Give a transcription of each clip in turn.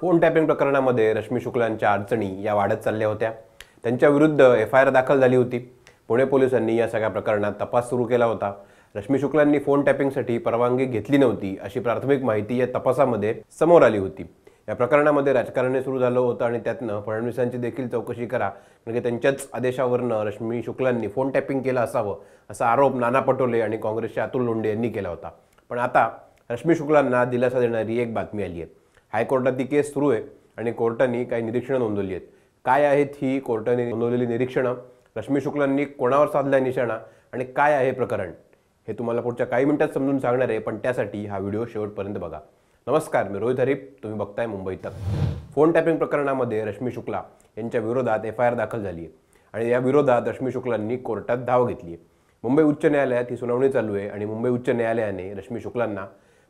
phone tapping प्रकरणामध्ये रश्मी शुक्लांच्या अडचणी या वाढत चालल्या होत्या त्यांच्याविरुद्ध एफ आय आर दाखल झाली होती पुणे पोलिसांनी या सगळ्या प्रकरणात तपास सुरू केला होता रश्मी शुक्लांनी फोन टॅपिंगसाठी परवानगी घेतली नव्हती अशी प्राथमिक माहिती या तपासामध्ये समोर आली होती या प्रकरणामध्ये राजकारणे सुरू झालं होतं आणि त्यातनं फडणवीसांची देखील चौकशी करा म्हणजे त्यांच्याच आदेशावरनं रश्मी शुक्लांनी फोन टॅपिंग केलं असावं असा आरोप नाना पटोले आणि काँग्रेसचे अतुल लोंडे यांनी केला होता पण आता रश्मी शुक्लांना दिलासा देणारी एक बातमी आली आहे हायकोर्टात ती केस सुरू आहे आणि कोर्टाने काही निरीक्षणं नोंदवली आहेत काय आहेत ही कोर्टाने नोंदवलेली निरीक्षणं रश्मी शुक्लांनी कोणावर साधला निशाणा आणि काय आहे प्रकरण हे तुम्हाला पुढच्या काही मिनिटात समजून सांगणार आहे पण त्यासाठी हा व्हिडिओ शेवटपर्यंत बघा नमस्कार मी रोहित हरीप तुम्ही बघताय मुंबई तक फोन टॅपिंग प्रकरणामध्ये रश्मी शुक्ला यांच्या विरोधात एफ आय आर दाखल झाली आहे आणि या विरोधात रश्मी शुक्लांनी कोर्टात धाव घेतली आहे मुंबई उच्च न्यायालयात ही सुनावणी चालू आहे आणि मुंबई उच्च न्यायालयाने रश्मी शुक्लांना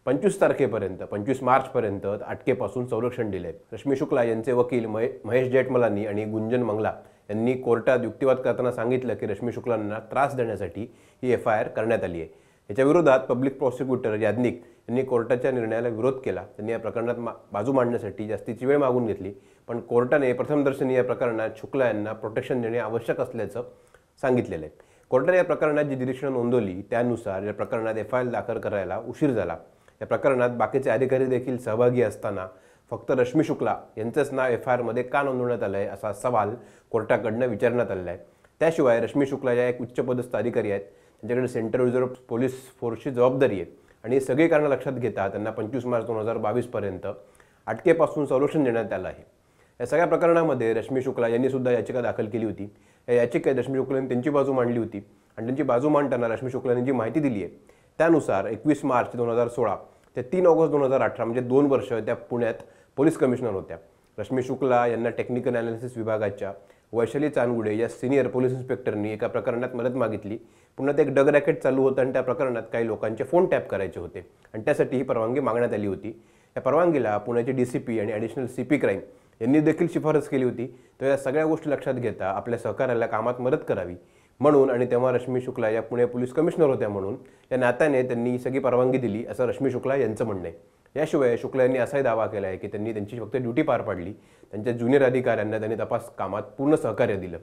पंचवीस तारखेपर्यंत पंचवीस मार्चपर्यंत अटकेपासून संरक्षण दिले रश्मी शुक्ला यांचे वकील महे महेश जेठमलानी आणि गुंजन मंगला यांनी कोर्टात युक्तिवाद करताना सांगितलं की रश्मी शुक्लांना त्रास देण्यासाठी ही एफ आय आर करण्यात आली आहे याच्या विरोधात पब्लिक प्रॉसिक्युटर याज्ञिक यांनी कोर्टाच्या निर्णयाला विरोध केला त्यांनी या प्रकरणात मा बाजू मांडण्यासाठी जास्तीची वेळ मागून घेतली पण कोर्टाने प्रथमदर्शनी या प्रकरणात शुक्ला यांना प्रोटेक्शन देणे आवश्यक असल्याचं सांगितलेलं आहे कोर्टाने या प्रकरणात जी निरीक्षणं नोंदवली त्यानुसार या प्रकरणात एफ आय आर दाखल करायला उशीर झाला या प्रकरणात बाकीचे अधिकारी देखील सहभागी असताना फक्त रश्मी शुक्ला यांचंच नाव एफ आय आरमध्ये का नोंदवण्यात आलं आहे असा सवाल कोर्टाकडनं विचारण्यात आलेला आहे त्याशिवाय रश्मी शुक्ला या एक उच्चपदस्थ अधिकारी आहेत त्यांच्याकडे सेंट्रल रिझर्व पोलीस फोर्सची जबाबदारी आहे आणि सगळी कारणं लक्षात घेता त्यांना पंचवीस मार्च दोन हजार बावीसपर्यंत अटकेपासून संरक्षण देण्यात आलं आहे या सगळ्या प्रकरणामध्ये रश्मी शुक्ला यांनी सुद्धा याचिका दाखल केली होती या याचिकेत रश्मी शुक्लाने त्यांची बाजू मांडली होती आणि त्यांची बाजू मांडताना रश्मी शुक्लाने जी माहिती दिली आहे त्यानुसार एकवीस मार्च दोन हजार सोळा ते तीन ऑगस्ट दोन हजार अठरा म्हणजे दोन वर्ष त्या पुण्यात पोलीस कमिशनर होत्या रश्मी शुक्ला यांना टेक्निकल अनालिसिस विभागाच्या वैशाली चानगुडे या सिनियर पोलीस इन्स्पेक्टरनी एका प्रकरणात मदत मागितली पुन्हा ते एक डग रॅकेट चालू होतं आणि त्या प्रकरणात काही लोकांचे फोन टॅप करायचे होते आणि त्यासाठी ही परवानगी मागण्यात आली होती या परवानगीला पुण्याचे डी सी पी आणि ॲडिशनल सी पी क्राईम यांनी देखील शिफारस केली होती तर या सगळ्या गोष्टी लक्षात घेता आपल्या सहकार्याला कामात मदत करावी म्हणून आणि तेव्हा रश्मी शुक्ला या पुणे पोलीस कमिशनर होत्या म्हणून या नात्याने त्यांनी सगळी परवानगी दिली असं रश्मी शुक्ला यांचं म्हणणं आहे याशिवाय शुक्ला यांनी असाही दावा केला आहे की त्यांनी त्यांची फक्त ड्युटी पार पाडली त्यांच्या ज्युनियर अधिकाऱ्यांना त्यांनी तपास कामात पूर्ण सहकार्य दिलं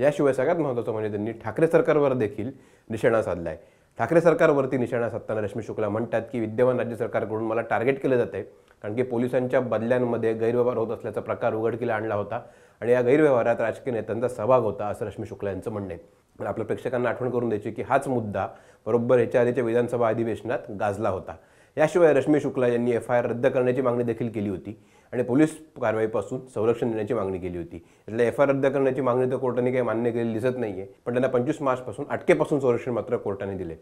याशिवाय सगळ्यात महत्त्वाचं म्हणजे त्यांनी ठाकरे सरकारवर देखील निशाणा साधला आहे ठाकरे सरकारवरती निशाणा साधताना रश्मी शुक्ला म्हणतात की विद्यमान राज्य सरकारकडून मला टार्गेट केलं आहे कारण की पोलिसांच्या बदल्यांमध्ये गैरव्यवहार होत असल्याचा प्रकार उघडकीला आणला होता आणि या गैरव्यवहारात राजकीय नेत्यांचा सहभाग होता असं रश्मी शुक्ला यांचं म्हणणं आहे पण आपल्या प्रेक्षकांना आठवण करून द्यायची की हाच मुद्दा बरोबर ह्याच्या आधीच्या विधानसभा अधिवेशनात गाजला होता याशिवाय रश्मी शुक्ला यांनी एफ आय आर रद्द करण्याची मागणी देखील केली होती आणि पोलीस कारवाईपासून संरक्षण देण्याची मागणी केली होती इथल्या एफ आय आर रद्द करण्याची मागणी तर कोर्टाने काही मान्य केलेली दिसत आहे पण त्यांना पंचवीस मार्चपासून अटकेपासून संरक्षण मात्र कोर्टाने दिले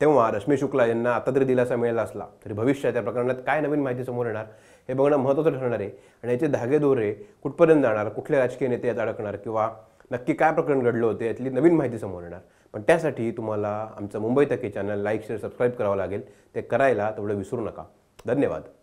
तेव्हा रश्मी शुक्ला यांना आता तरी दिलासा मिळाला असला तरी भविष्यात त्या प्रकरणात काय नवीन माहिती समोर येणार हे बघणं महत्त्वाचं ठरणार आहे आणि याचे धागेदोरे कुठपर्यंत जाणार कुठले राजकीय नेते यात अडकणार किंवा नक्की काय प्रकरण घडलं होतं यातली नवीन माहिती समोर येणार पण त्यासाठी तुम्हाला आमचं मुंबई तके चॅनल लाईक शेअर सबस्क्राईब करावं लागेल ते करायला तेवढं विसरू नका धन्यवाद